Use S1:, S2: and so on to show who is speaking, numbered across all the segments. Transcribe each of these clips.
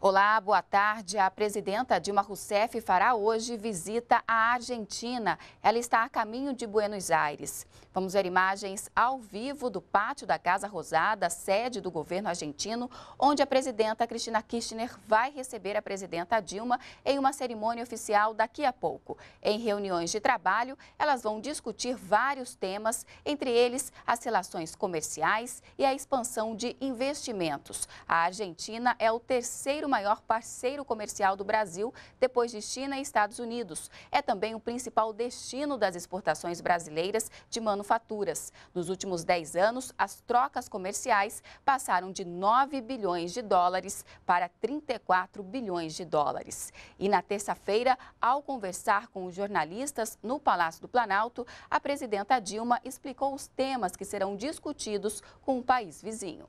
S1: Olá, boa tarde. A presidenta Dilma Rousseff fará hoje visita à Argentina. Ela está a caminho de Buenos Aires. Vamos ver imagens ao vivo do pátio da Casa Rosada, sede do governo argentino, onde a presidenta Cristina Kirchner vai receber a presidenta Dilma em uma cerimônia oficial daqui a pouco. Em reuniões de trabalho, elas vão discutir vários temas, entre eles as relações comerciais e a expansão de investimentos. A Argentina é o terceiro terceiro maior parceiro comercial do Brasil, depois de China e Estados Unidos. É também o principal destino das exportações brasileiras de manufaturas. Nos últimos 10 anos, as trocas comerciais passaram de 9 bilhões de dólares para 34 bilhões de dólares. E na terça-feira, ao conversar com os jornalistas no Palácio do Planalto, a presidenta Dilma explicou os temas que serão discutidos com o país vizinho.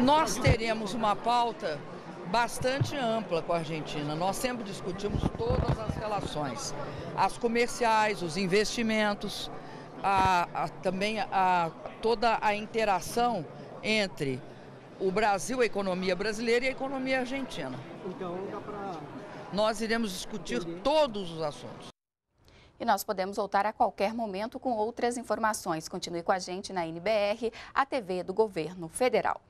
S2: Nós teremos uma pauta bastante ampla com a Argentina. Nós sempre discutimos todas as relações, as comerciais, os investimentos, a, a, também a, toda a interação entre o Brasil, a economia brasileira e a economia argentina. Então, dá para. Nós iremos discutir Entendi. todos os assuntos.
S1: E nós podemos voltar a qualquer momento com outras informações. Continue com a gente na NBR, a TV do Governo Federal.